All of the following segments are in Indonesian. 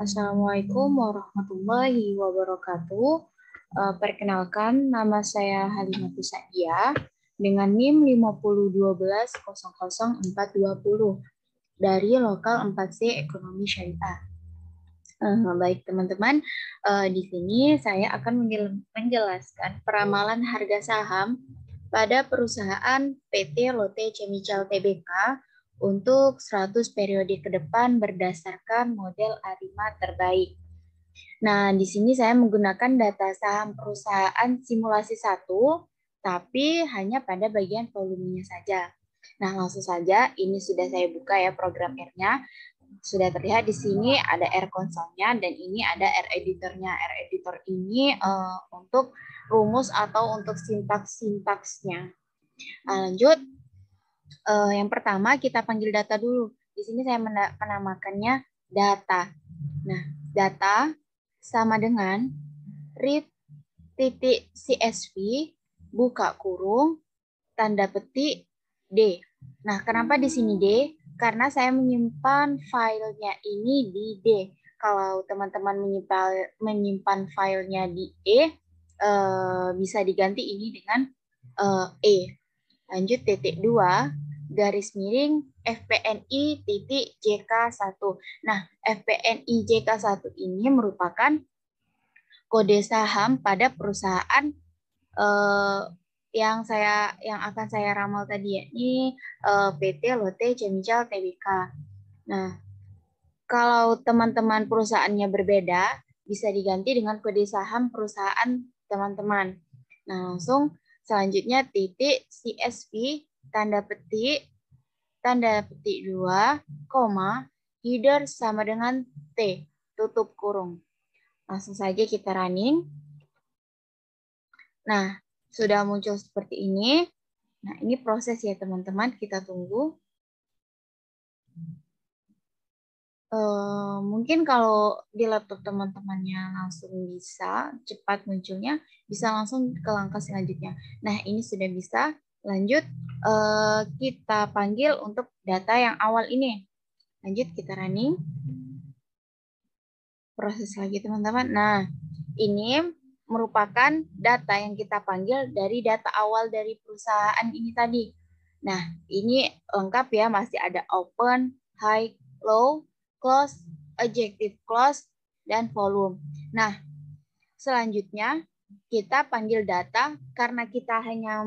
Assalamualaikum warahmatullahi wabarakatuh. Eh, perkenalkan, nama saya Halimati Sadia dengan NIM 501200420 dari lokal 4C Ekonomi Syariah. Uh, baik teman-teman, uh, di sini saya akan menjelaskan peramalan harga saham pada perusahaan PT Lotte Chemical Tbk untuk 100 periode ke depan berdasarkan model ARIMA terbaik. Nah, di sini saya menggunakan data saham perusahaan simulasi 1, tapi hanya pada bagian volumenya saja. Nah, langsung saja ini sudah saya buka ya program R-nya. Sudah terlihat di sini ada R konsolnya dan ini ada R editornya. R editor ini uh, untuk rumus atau untuk sintaks-sintaksnya. Nah, lanjut, uh, yang pertama kita panggil data dulu. Di sini saya menamakannya data. Nah, data sama dengan read titik CSV buka kurung tanda petik D. Nah, kenapa di sini D? Karena saya menyimpan filenya ini di D. Kalau teman-teman menyimpan, menyimpan filenya di E, eh, bisa diganti ini dengan eh, E. Lanjut titik 2 garis miring FPNI titik JK1. Nah, FPNI JK1 ini merupakan kode saham pada perusahaan eh, yang saya yang akan saya ramal tadi yakni eh, PT Lotte Chemical Tbk. Nah, kalau teman-teman perusahaannya berbeda, bisa diganti dengan kode saham perusahaan teman-teman. Nah, langsung selanjutnya titik CSV tanda petik, tanda petik 2, koma, header sama dengan T, tutup kurung. Langsung saja kita running. Nah, sudah muncul seperti ini. Nah, ini proses ya teman-teman, kita tunggu. Uh, mungkin kalau di laptop teman-temannya langsung bisa cepat munculnya, bisa langsung ke langkah selanjutnya. Nah, ini sudah bisa Lanjut, eh, kita panggil untuk data yang awal ini. Lanjut, kita running. Proses lagi, teman-teman. Nah, ini merupakan data yang kita panggil dari data awal dari perusahaan ini tadi. Nah, ini lengkap ya, masih ada open, high, low, close, adjective close, dan volume. Nah, selanjutnya kita panggil data karena kita hanya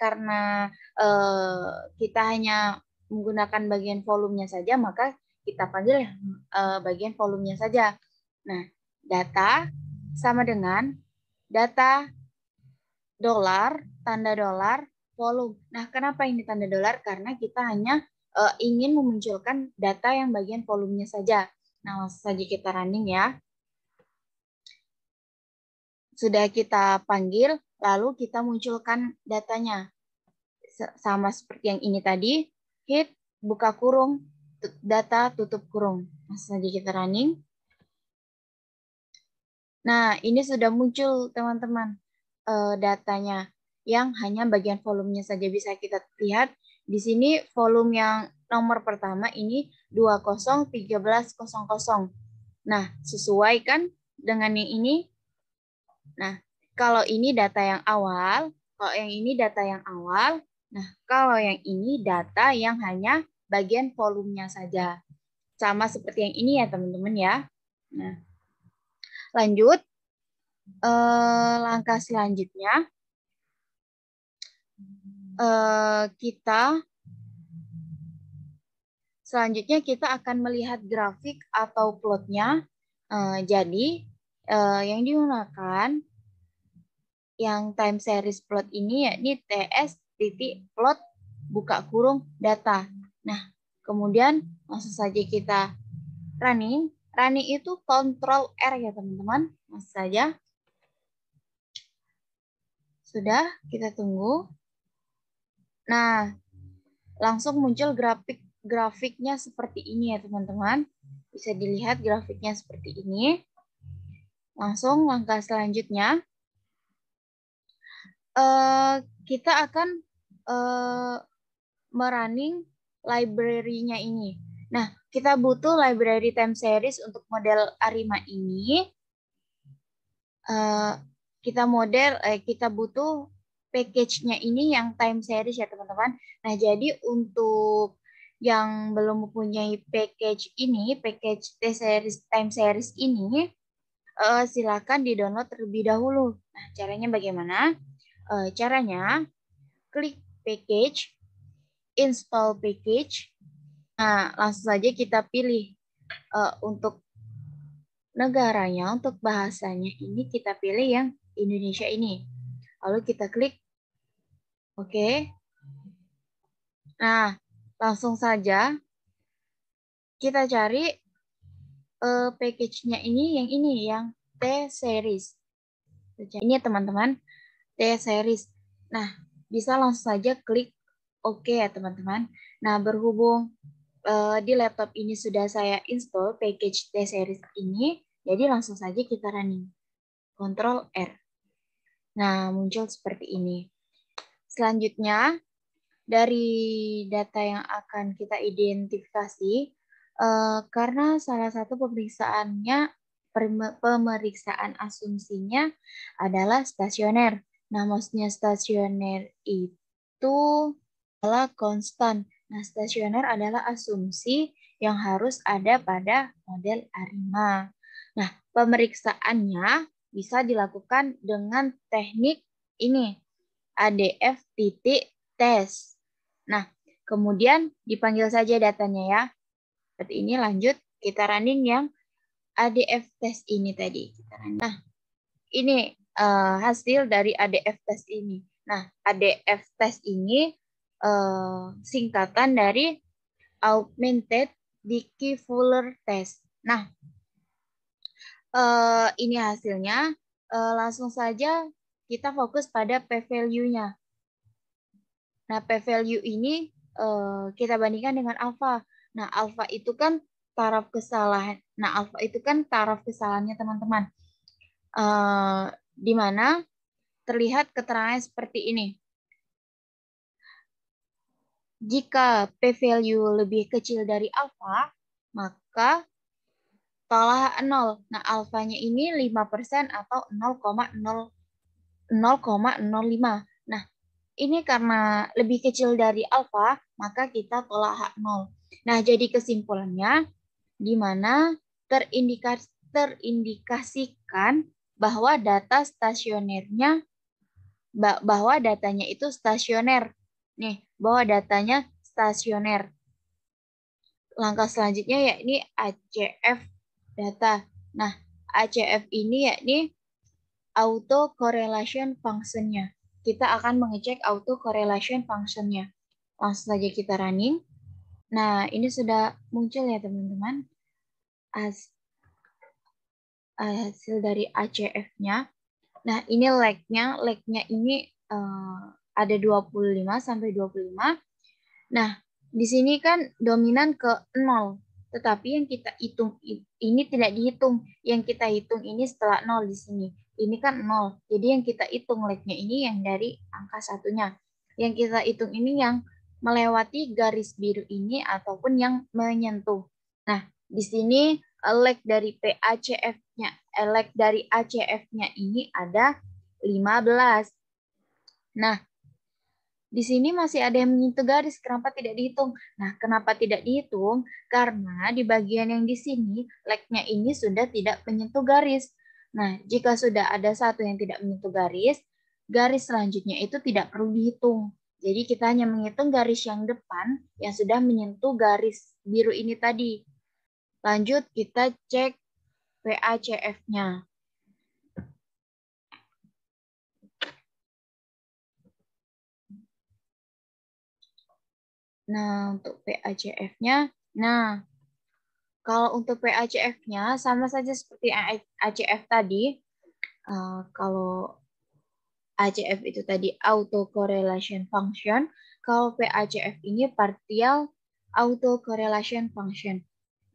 karena uh, kita hanya menggunakan bagian volumenya saja, maka kita panggil uh, bagian volumenya saja. Nah, data sama dengan data dolar, tanda dolar, volume. Nah, kenapa ini tanda dolar? Karena kita hanya uh, ingin memunculkan data yang bagian volumenya saja. Nah, langsung saja kita running ya. Sudah kita panggil lalu kita munculkan datanya. Sama seperti yang ini tadi, hit, buka kurung, data, tutup kurung. Saja kita running. Nah, ini sudah muncul teman-teman eh, datanya yang hanya bagian volumenya saja bisa kita lihat. Di sini volume yang nomor pertama ini 201300. Nah, sesuai kan dengan yang ini? Nah, kalau ini data yang awal, kalau yang ini data yang awal, nah kalau yang ini data yang hanya bagian volumenya saja. Sama seperti yang ini ya teman-teman ya. Nah, lanjut eh, langkah selanjutnya eh, kita selanjutnya kita akan melihat grafik atau plotnya. Eh, jadi Uh, yang digunakan yang time series plot ini yakni TS titik plot buka kurung data. Nah, kemudian langsung saja kita running. Running itu control R ya teman-teman. Langsung saja. Sudah, kita tunggu. Nah, langsung muncul grafik grafiknya seperti ini ya teman-teman. Bisa dilihat grafiknya seperti ini. Langsung langkah selanjutnya Eh, kita akan uh, merunning library-nya ini. Nah, kita butuh library time series untuk model Arima ini. Uh, kita model, eh, kita butuh package-nya ini yang time series ya teman-teman. Nah, jadi untuk yang belum mempunyai package ini, package T series time series ini, uh, silakan di-download terlebih dahulu. Nah, caranya bagaimana? Uh, caranya, klik package, install package. Nah, langsung saja kita pilih uh, untuk negaranya, untuk bahasanya ini kita pilih yang Indonesia ini. Lalu kita klik Oke. Okay. Nah, langsung saja kita cari uh, package-nya ini yang ini yang T series. Ini ya, teman-teman T-series. Nah, bisa langsung saja klik Oke ya teman-teman. Nah, berhubung uh, di laptop ini sudah saya install package T-series ini, jadi langsung saja kita running. Ctrl R. Nah, muncul seperti ini. Selanjutnya, dari data yang akan kita identifikasi, uh, karena salah satu pemeriksaannya, pemeriksaan asumsinya adalah stasioner. Nah, maksudnya stasioner itu adalah konstan. Nah, stasioner adalah asumsi yang harus ada pada model ARIMA. Nah, pemeriksaannya bisa dilakukan dengan teknik ini, ADF titik tes. Nah, kemudian dipanggil saja datanya ya. Seperti ini lanjut, kita running yang ADF test ini tadi. Nah, ini uh, hasil dari ADF test ini. Nah, ADF test ini uh, singkatan dari Augmented Dickey Fuller Test. Nah, uh, ini hasilnya. Uh, langsung saja kita fokus pada p-value-nya. Nah, p-value ini uh, kita bandingkan dengan alpha. Nah, alpha itu kan taraf kesalahan. Nah, alpha itu kan taraf kesalahannya teman-teman. Uh, di mana terlihat keterangan seperti ini. Jika p-value lebih kecil dari alfa, maka tolak 0. Nah, alfanya ini 5% atau 0,05. Nah, ini karena lebih kecil dari alfa, maka kita tolak H0. Nah, jadi kesimpulannya, di mana terindikasi, terindikasikan bahwa data stasionernya bahwa datanya itu stasioner. Nih, bahwa datanya stasioner. Langkah selanjutnya yakni ACF data. Nah, ACF ini yakni auto correlation function-nya. Kita akan mengecek auto correlation function-nya. Langsung saja kita running. Nah, ini sudah muncul ya teman-teman. Eh, hasil dari ACF-nya. Nah, ini lag-nya, lag-nya ini uh, ada 25 sampai 25. Nah, di sini kan dominan ke 0. Tetapi yang kita hitung ini tidak dihitung. Yang kita hitung ini setelah 0 di sini. Ini kan 0. Jadi yang kita hitung lag-nya ini yang dari angka satunya. Yang kita hitung ini yang melewati garis biru ini ataupun yang menyentuh. Nah, di sini elek dari PACF-nya. Elek dari ACF-nya ini ada 15. Nah, di sini masih ada yang menyentuh garis, kenapa tidak dihitung? Nah, kenapa tidak dihitung? Karena di bagian yang di sini, leknya ini sudah tidak menyentuh garis. Nah, jika sudah ada satu yang tidak menyentuh garis, garis selanjutnya itu tidak perlu dihitung. Jadi kita hanya menghitung garis yang depan yang sudah menyentuh garis biru ini tadi. Lanjut kita cek PACF-nya. Nah, untuk PACF-nya, nah, kalau untuk PACF-nya sama saja seperti ACF tadi. Uh, kalau ACF itu tadi autocorrelation function, kalau PACF ini partial autocorrelation function.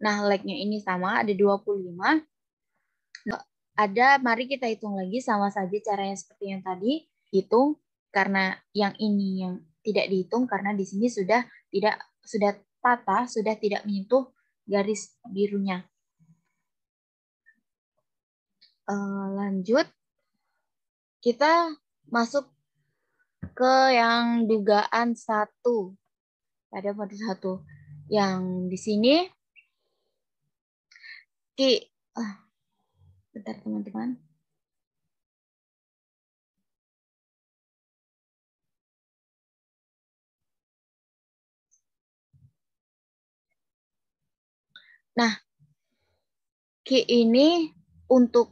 Nah, like-nya ini sama, ada 25. Nah, ada, mari kita hitung lagi sama saja caranya seperti yang tadi. Hitung karena yang ini yang tidak dihitung karena di sini sudah tidak sudah patah, sudah tidak menyentuh garis birunya. Eh, lanjut, kita masuk ke yang dugaan satu ada pada satu. Yang di sini Ki, ah, bentar teman-teman. Nah, ki ini untuk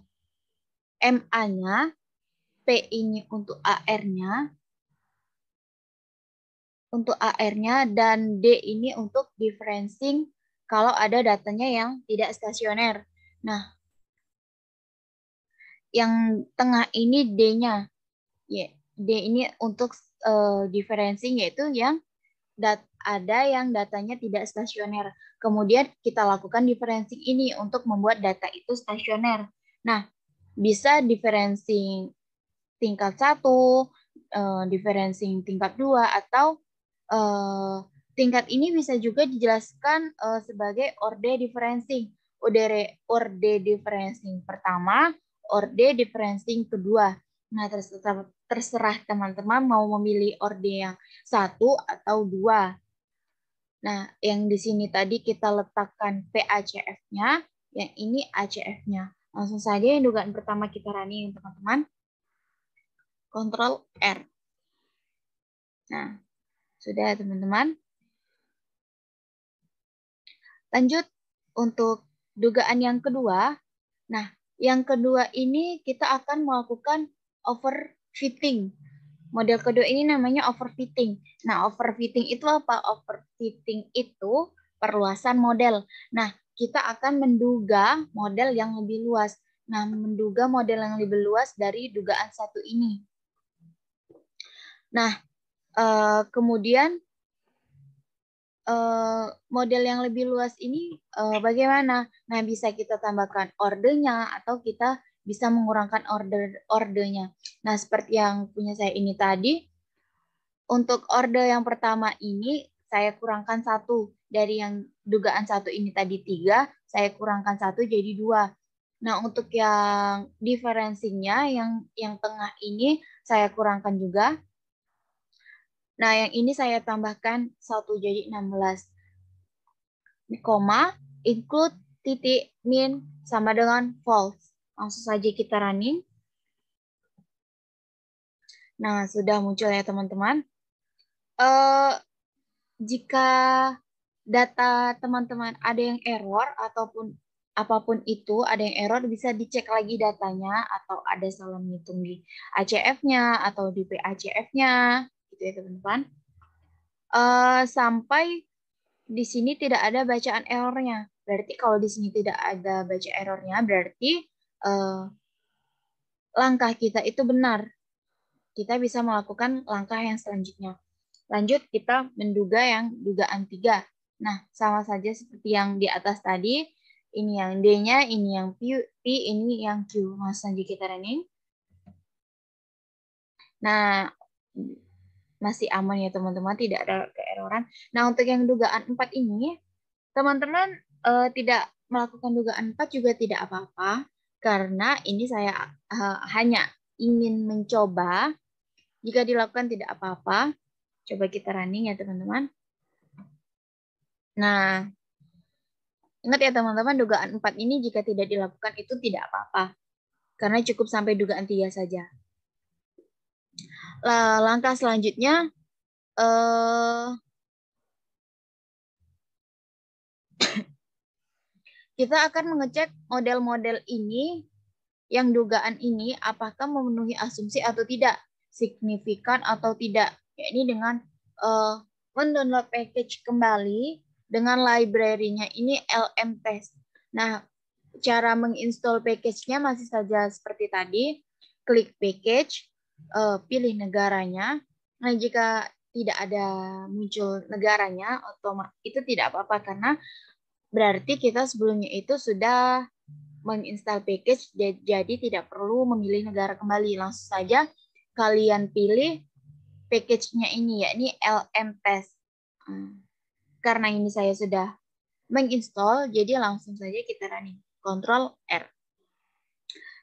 MA-nya, P ini untuk AR-nya, untuk AR-nya, dan D ini untuk differencing kalau ada datanya yang tidak stasioner. Nah, yang tengah ini D-nya. D ini untuk uh, eh, diferensi yaitu yang dat ada yang datanya tidak stasioner. Kemudian kita lakukan diferensing ini untuk membuat data itu stasioner. Nah, bisa diferensing tingkat satu, uh, eh, diferensing tingkat dua atau uh, Tingkat ini bisa juga dijelaskan uh, sebagai orde differencing. Orde, orde differencing pertama, orde differencing kedua. Nah, terserah, terserah teman-teman mau memilih orde yang satu atau dua. Nah, yang di sini tadi kita letakkan PACF-nya, yang ini ACF-nya. Langsung saja yang dugaan pertama kita running, teman-teman. Ctrl R. Nah, sudah teman-teman. Lanjut untuk dugaan yang kedua. Nah, yang kedua ini kita akan melakukan overfitting. Model kedua ini namanya overfitting. Nah, overfitting itu apa? Overfitting itu perluasan model. Nah, kita akan menduga model yang lebih luas. Nah, menduga model yang lebih luas dari dugaan satu ini. Nah, eh, kemudian Eh, model yang lebih luas ini uh, bagaimana? Nah, bisa kita tambahkan ordernya atau kita bisa mengurangkan order ordernya. Nah, seperti yang punya saya ini tadi, untuk order yang pertama ini saya kurangkan satu dari yang dugaan satu ini tadi tiga, saya kurangkan satu jadi dua. Nah, untuk yang diferensinya yang yang tengah ini saya kurangkan juga Nah, yang ini saya tambahkan 1 jadi 16. Koma, include titik min sama dengan false. Langsung saja kita running. Nah, sudah muncul ya teman-teman. Uh, jika data teman-teman ada yang error ataupun apapun itu, ada yang error bisa dicek lagi datanya atau ada salah menghitung di ACF-nya atau di PACF-nya gitu ya teman-teman. Uh, sampai di sini tidak ada bacaan errornya. Berarti kalau di sini tidak ada baca errornya, berarti uh, langkah kita itu benar. Kita bisa melakukan langkah yang selanjutnya. Lanjut kita menduga yang dugaan tiga. Nah, sama saja seperti yang di atas tadi. Ini yang D-nya, ini yang P, P, ini yang Q. Mas Sanji kita running. Nah, masih aman ya teman-teman, tidak ada keeroran. Nah, untuk yang dugaan 4 ini, teman-teman uh, tidak melakukan dugaan 4 juga tidak apa-apa, karena ini saya uh, hanya ingin mencoba. Jika dilakukan tidak apa-apa, coba kita running ya teman-teman. Nah, ingat ya teman-teman, dugaan 4 ini jika tidak dilakukan itu tidak apa-apa. Karena cukup sampai dugaan tiga saja langkah selanjutnya eh, kita akan mengecek model-model ini yang dugaan ini apakah memenuhi asumsi atau tidak, signifikan atau tidak. Ya, ini dengan uh, mendownload package kembali dengan library-nya ini LM test. Nah, cara menginstall package-nya masih saja seperti tadi, klik package, uh, pilih negaranya. Nah, jika tidak ada muncul negaranya, otomatis itu tidak apa-apa karena berarti kita sebelumnya itu sudah menginstal package jadi tidak perlu memilih negara kembali langsung saja kalian pilih package-nya ini yakni LM test. Hmm. Karena ini saya sudah menginstall jadi langsung saja kita running kontrol R.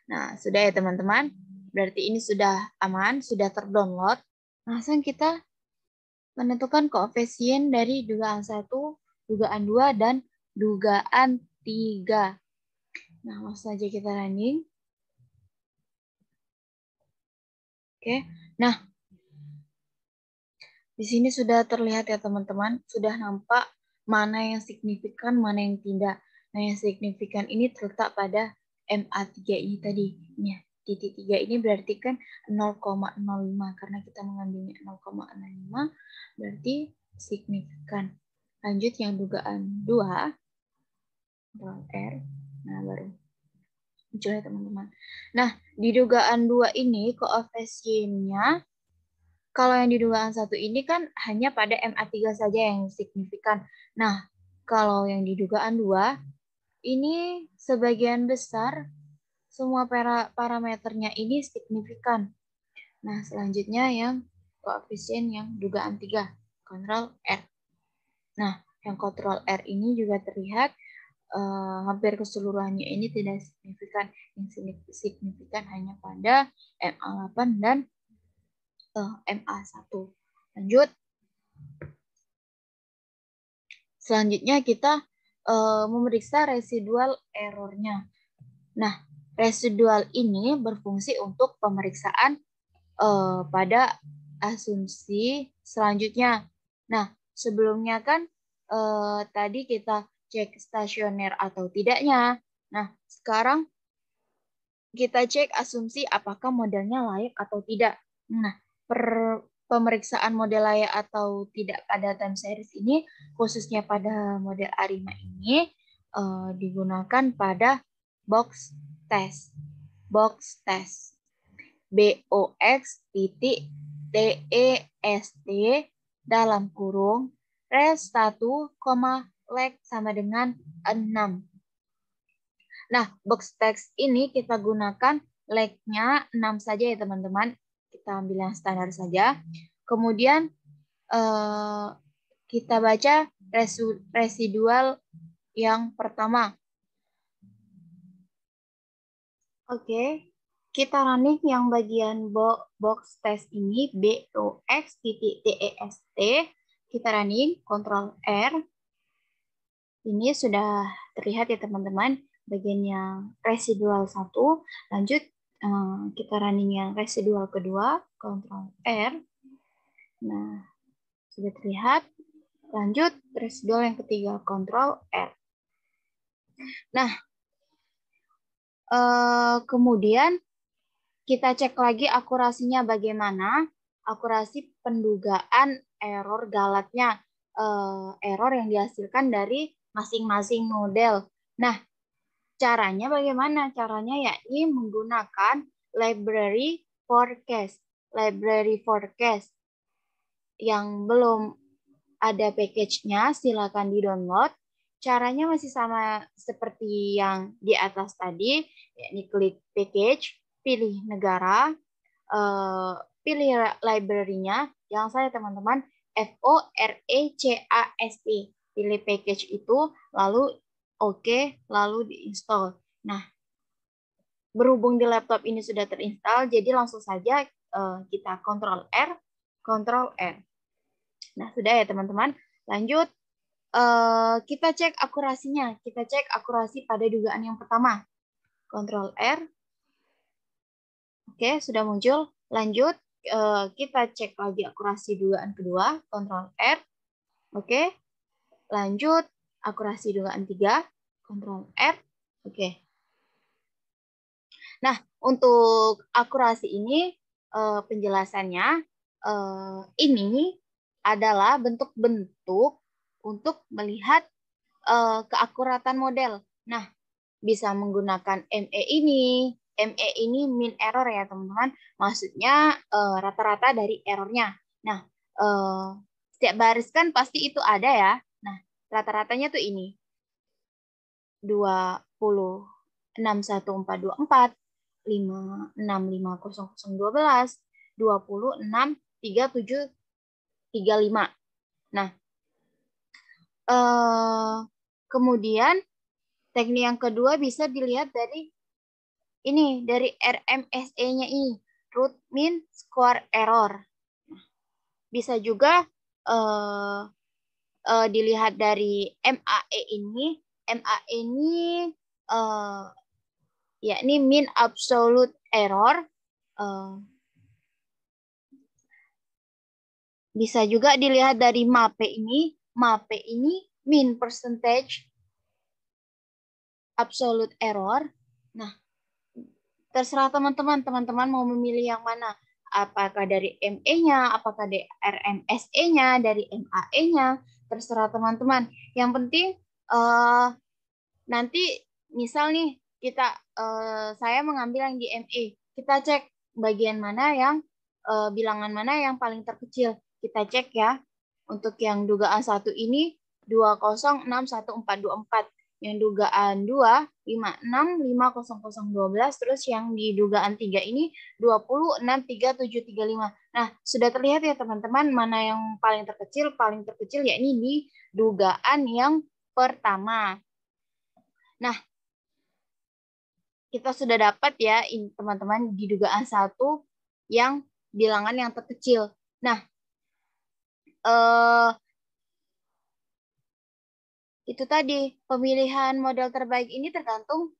Nah, sudah ya teman-teman berarti ini sudah aman, sudah terdownload. Langsung kita menentukan koefisien dari dugaan satu, dugaan dua dan dugaan tiga. Nah, langsung saja kita running. Oke, nah di sini sudah terlihat ya teman-teman, sudah nampak mana yang signifikan, mana yang tidak. Nah, yang signifikan ini terletak pada MA3 ini tadi. ya titik 3 ini berarti kan 0,05 karena kita mengambilnya 0,05 berarti signifikan. Lanjut yang dugaan 2 R. Nah, baru muncul ya teman-teman. Nah, di dugaan 2 ini koefisiennya kalau yang di dugaan satu ini kan hanya pada MA3 saja yang signifikan. Nah, kalau yang di dugaan 2 ini sebagian besar semua para parameternya ini signifikan. Nah, selanjutnya yang koefisien yang dugaan tiga, kontrol R. Nah, yang kontrol R ini juga terlihat eh, hampir keseluruhannya ini tidak signifikan. Yang signifikan hanya pada MA8 dan eh, MA1. Lanjut. Selanjutnya kita eh, memeriksa residual errornya. Nah, Residual ini berfungsi untuk pemeriksaan uh, pada asumsi selanjutnya. Nah, sebelumnya kan uh, tadi kita cek stasioner atau tidaknya. Nah, sekarang kita cek asumsi apakah modelnya layak atau tidak. Nah, per pemeriksaan model layak atau tidak pada time series ini, khususnya pada model Arima ini, eh, digunakan pada box test, box test, box o x titik t e s t dalam kurung res 1, leg sama dengan 6. Nah, box text ini kita gunakan legnya 6 saja ya teman-teman. Kita ambil yang standar saja. Kemudian eh, kita baca residual yang pertama. Oke, kita running yang bagian box test ini box titik test. Kita running control R. Ini sudah terlihat ya teman-teman bagian yang residual satu. Lanjut eh, kita running yang residual kedua control R. Nah, sudah terlihat. Lanjut residual yang ketiga control R. Nah, Eh, kemudian kita cek lagi akurasinya bagaimana, akurasi pendugaan error galatnya, uh, eh, error yang dihasilkan dari masing-masing model. Nah, caranya bagaimana? Caranya yakni menggunakan library forecast, library forecast yang belum ada package-nya silakan di-download caranya masih sama seperti yang di atas tadi, yakni klik package, pilih negara, eh, pilih library-nya, yang saya teman-teman F O R E C A S T. Pilih package itu, lalu oke, okay, lalu diinstal. Nah, berhubung di laptop ini sudah terinstall, jadi langsung saja eh, kita kontrol R, kontrol R. Nah, sudah ya teman-teman. Lanjut Eh, kita cek akurasinya. Kita cek akurasi pada dugaan yang pertama. Ctrl R. Oke, sudah muncul. Lanjut, uh, kita cek lagi akurasi dugaan kedua. Ctrl R. Oke, lanjut. Akurasi dugaan tiga. Ctrl R. Oke. Nah, untuk akurasi ini, uh, penjelasannya uh, ini adalah bentuk-bentuk untuk melihat uh, keakuratan model. Nah, bisa menggunakan ME ini. ME ini mean error ya, teman-teman. Maksudnya eh, rata-rata uh, dari errornya. Nah, uh, setiap baris kan pasti itu ada ya. Nah, rata-ratanya tuh ini. 20 61424 5 6 35. Nah, Eh, kemudian teknik yang kedua bisa dilihat dari ini dari RMSE-nya ini root mean square error. Bisa juga uh, uh, dilihat dari MAE ini. MAE ini uh, ini mean absolute error. Uh, bisa juga dilihat dari MAPE ini. MAPE ini mean percentage absolute error. Nah, terserah teman-teman, teman-teman mau memilih yang mana. Apakah dari ME-nya, apakah dari RMSE-nya, dari MAE-nya, terserah teman-teman. Yang penting uh, nanti misal nih kita uh, saya mengambil yang di ME, kita cek bagian mana yang uh, bilangan mana yang paling terkecil. Kita cek ya untuk yang dugaan satu ini 2061424, yang dugaan 2 5650012 terus yang di dugaan 3 ini 2063735. Nah, sudah terlihat ya teman-teman mana yang paling terkecil? Paling terkecil yakni di dugaan yang pertama. Nah, kita sudah dapat ya teman-teman di dugaan satu yang bilangan yang terkecil. Nah, uh, itu tadi pemilihan model terbaik ini tergantung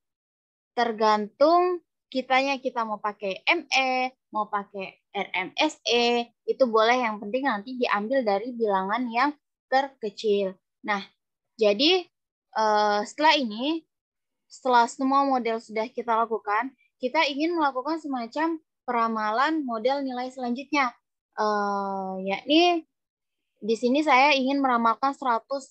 tergantung kitanya kita mau pakai ME, mau pakai RMSE, itu boleh yang penting nanti diambil dari bilangan yang terkecil. Nah, jadi uh, setelah ini, setelah semua model sudah kita lakukan, kita ingin melakukan semacam peramalan model nilai selanjutnya, uh, yakni di sini saya ingin meramalkan 100 eh,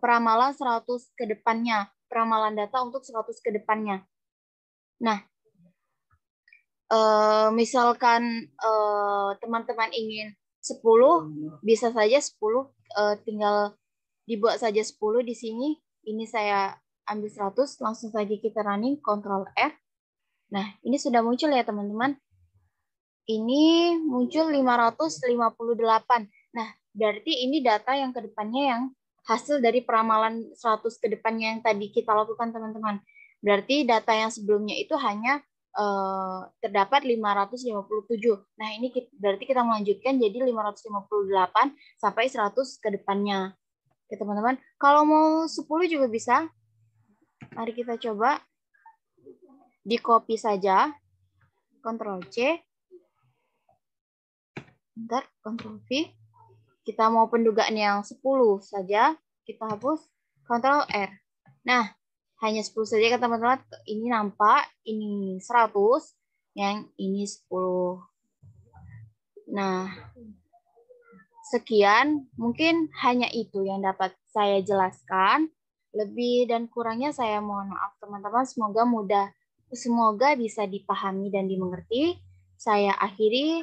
peramalan 100 ke depannya, peramalan data untuk 100 ke depannya. Nah, eh, misalkan eh, teman-teman eh, ingin 10, bisa saja 10 eh, tinggal dibuat saja 10 di sini. Ini saya ambil 100, langsung saja kita running, Ctrl F. Nah, ini sudah muncul ya teman-teman. Ini muncul 558. Berarti ini data yang kedepannya yang hasil dari peramalan 100 kedepannya yang tadi kita lakukan teman-teman. Berarti data yang sebelumnya itu hanya eh, terdapat 557. Nah ini kita, berarti kita melanjutkan jadi 558 sampai 100 kedepannya. Oke teman-teman, kalau mau 10 juga bisa. Mari kita coba di copy saja. Ctrl C. Ntar Ctrl V. Kita mau pendugaan yang 10 saja, kita hapus Ctrl R. Nah, hanya 10 saja kan teman-teman. Ini nampak, ini 100, yang ini 10. Nah, sekian. Mungkin hanya itu yang dapat saya jelaskan. Lebih dan kurangnya saya mohon maaf teman-teman. Semoga mudah, semoga bisa dipahami dan dimengerti. Saya akhiri